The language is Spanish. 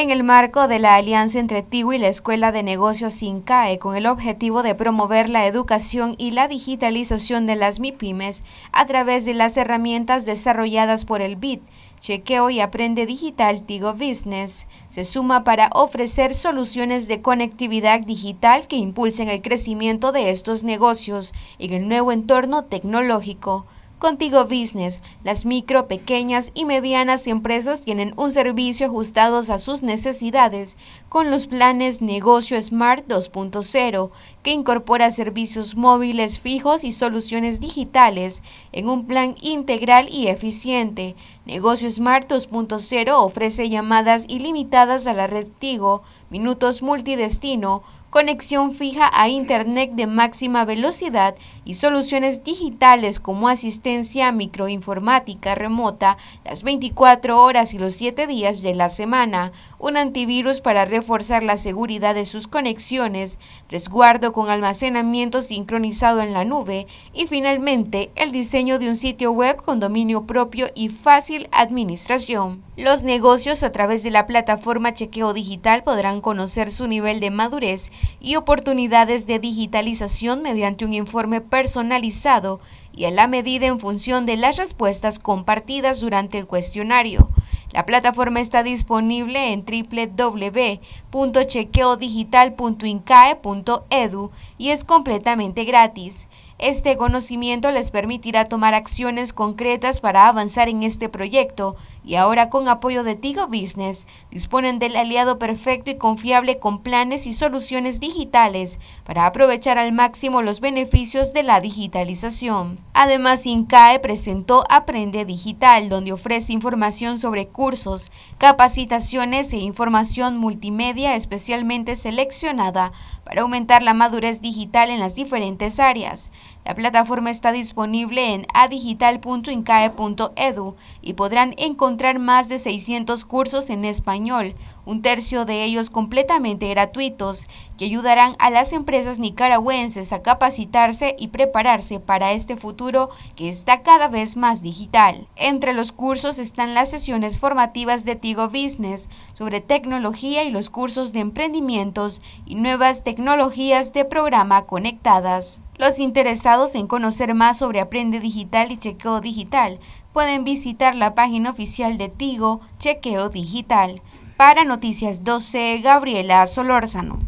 en el marco de la alianza entre Tigo y la Escuela de Negocios INCAE con el objetivo de promover la educación y la digitalización de las MIPIMES a través de las herramientas desarrolladas por el Bit, Chequeo y Aprende Digital Tigo Business. Se suma para ofrecer soluciones de conectividad digital que impulsen el crecimiento de estos negocios en el nuevo entorno tecnológico. Contigo Business. Las micro, pequeñas y medianas empresas tienen un servicio ajustado a sus necesidades con los planes Negocio Smart 2.0, que incorpora servicios móviles fijos y soluciones digitales en un plan integral y eficiente. Negocio Smart 2.0 ofrece llamadas ilimitadas a la red Tigo, minutos multidestino, conexión fija a Internet de máxima velocidad y soluciones digitales como asistencia, microinformática remota las 24 horas y los 7 días de la semana, un antivirus para reforzar la seguridad de sus conexiones, resguardo con almacenamiento sincronizado en la nube y finalmente el diseño de un sitio web con dominio propio y fácil administración. Los negocios a través de la plataforma Chequeo Digital podrán conocer su nivel de madurez y oportunidades de digitalización mediante un informe personalizado y a la medida en función de las respuestas compartidas durante el cuestionario. La plataforma está disponible en www.chequeodigital.incae.edu y es completamente gratis. Este conocimiento les permitirá tomar acciones concretas para avanzar en este proyecto y ahora con apoyo de Tigo Business disponen del aliado perfecto y confiable con planes y soluciones digitales para aprovechar al máximo los beneficios de la digitalización. Además, INCAE presentó Aprende Digital, donde ofrece información sobre cursos, capacitaciones e información multimedia especialmente seleccionada para aumentar la madurez digital en las diferentes áreas. La plataforma está disponible en adigital.incae.edu y podrán encontrar más de 600 cursos en español, un tercio de ellos completamente gratuitos, que ayudarán a las empresas nicaragüenses a capacitarse y prepararse para este futuro que está cada vez más digital. Entre los cursos están las sesiones formativas formativas de Tigo Business sobre tecnología y los cursos de emprendimientos y nuevas tecnologías de programa conectadas. Los interesados en conocer más sobre Aprende Digital y Chequeo Digital pueden visitar la página oficial de Tigo Chequeo Digital. Para Noticias 12, Gabriela Solórzano.